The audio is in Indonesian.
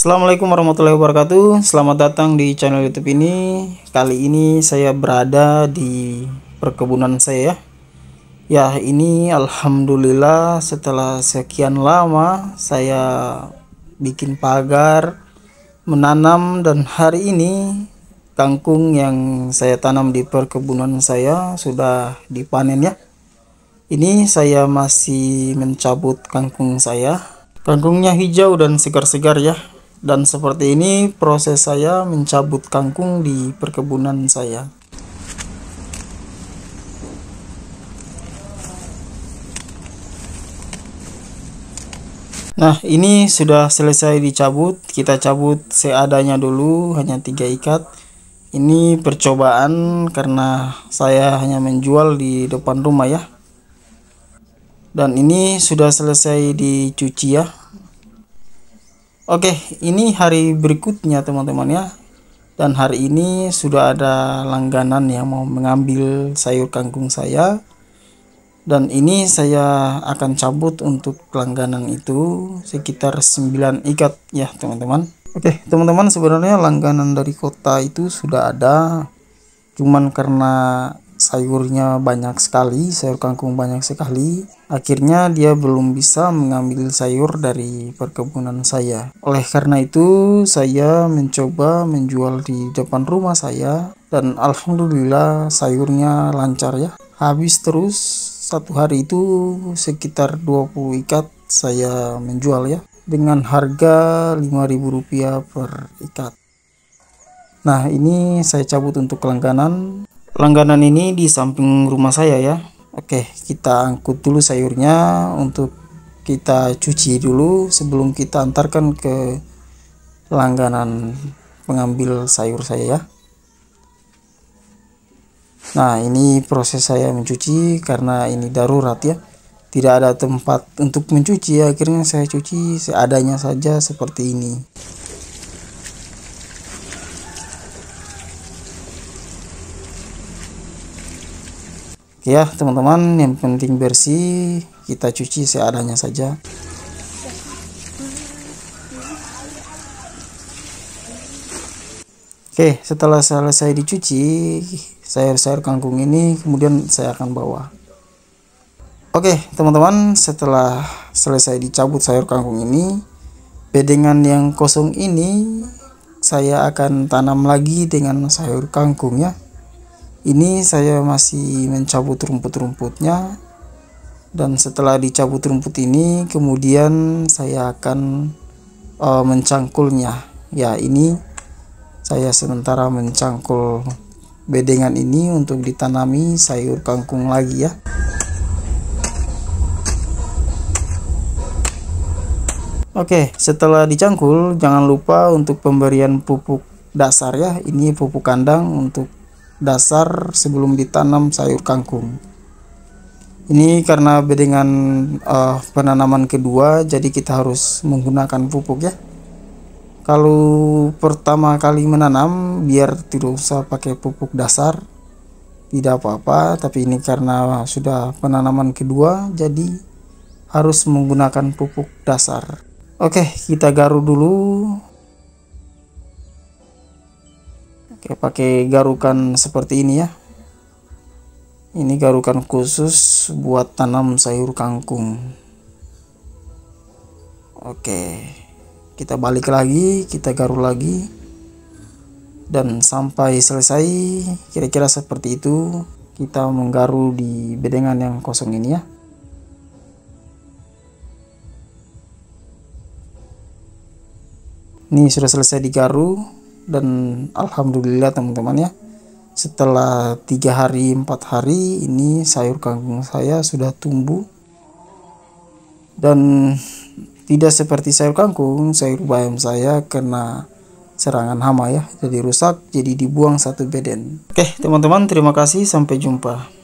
Assalamualaikum warahmatullahi wabarakatuh Selamat datang di channel youtube ini Kali ini saya berada di perkebunan saya ya Ya ini Alhamdulillah setelah sekian lama Saya bikin pagar Menanam dan hari ini Kangkung yang saya tanam di perkebunan saya sudah dipanen ya Ini saya masih mencabut kangkung saya Kangkungnya hijau dan segar-segar ya dan seperti ini proses saya mencabut kangkung di perkebunan saya. Nah, ini sudah selesai dicabut. Kita cabut seadanya dulu, hanya tiga ikat. Ini percobaan karena saya hanya menjual di depan rumah ya. Dan ini sudah selesai dicuci ya. Oke, ini hari berikutnya teman-teman ya. Dan hari ini sudah ada langganan yang mau mengambil sayur kangkung saya. Dan ini saya akan cabut untuk langganan itu sekitar 9 ikat ya teman-teman. Oke, teman-teman sebenarnya langganan dari kota itu sudah ada. Cuman karena sayurnya banyak sekali, sayur kangkung banyak sekali. Akhirnya dia belum bisa mengambil sayur dari perkebunan saya. Oleh karena itu, saya mencoba menjual di depan rumah saya dan alhamdulillah sayurnya lancar ya. Habis terus satu hari itu sekitar 20 ikat saya menjual ya dengan harga Rp5.000 per ikat. Nah, ini saya cabut untuk langganan langganan ini di samping rumah saya ya Oke kita angkut dulu sayurnya untuk kita cuci dulu sebelum kita antarkan ke langganan pengambil sayur saya ya Nah ini proses saya mencuci karena ini darurat ya Tidak ada tempat untuk mencuci akhirnya saya cuci seadanya saja seperti ini Oke ya teman-teman yang penting bersih kita cuci seadanya saja Oke setelah selesai dicuci sayur-sayur kangkung ini kemudian saya akan bawa Oke teman-teman setelah selesai dicabut sayur kangkung ini bedengan yang kosong ini saya akan tanam lagi dengan sayur kangkung ya ini saya masih mencabut rumput-rumputnya dan setelah dicabut rumput ini kemudian saya akan uh, mencangkulnya ya ini saya sementara mencangkul bedengan ini untuk ditanami sayur kangkung lagi ya Oke, setelah dicangkul, jangan lupa untuk pemberian pupuk dasar ya. Ini pupuk kandang untuk dasar sebelum ditanam sayur kangkung. Ini karena bedengan uh, eh, penanaman kedua, jadi kita harus menggunakan pupuk ya. Kalau pertama kali menanam, biar tidak usah pakai pupuk dasar, tidak apa-apa. Tapi ini karena sudah penanaman kedua, jadi harus menggunakan pupuk dasar. Oke, kita garu dulu Oke, pakai garukan seperti ini ya. Ini garukan khusus buat tanam sayur kangkung. Oke. Kita balik lagi, kita garu lagi. Dan sampai selesai, kira-kira seperti itu kita menggaru di bedengan yang kosong ini ya. Ini sudah selesai digaru, dan alhamdulillah teman-teman ya setelah tiga hari empat hari ini sayur kangkung saya sudah tumbuh dan tidak seperti sayur kangkung sayur bayam saya kena serangan hama ya jadi rusak jadi dibuang satu beden oke teman-teman terima kasih sampai jumpa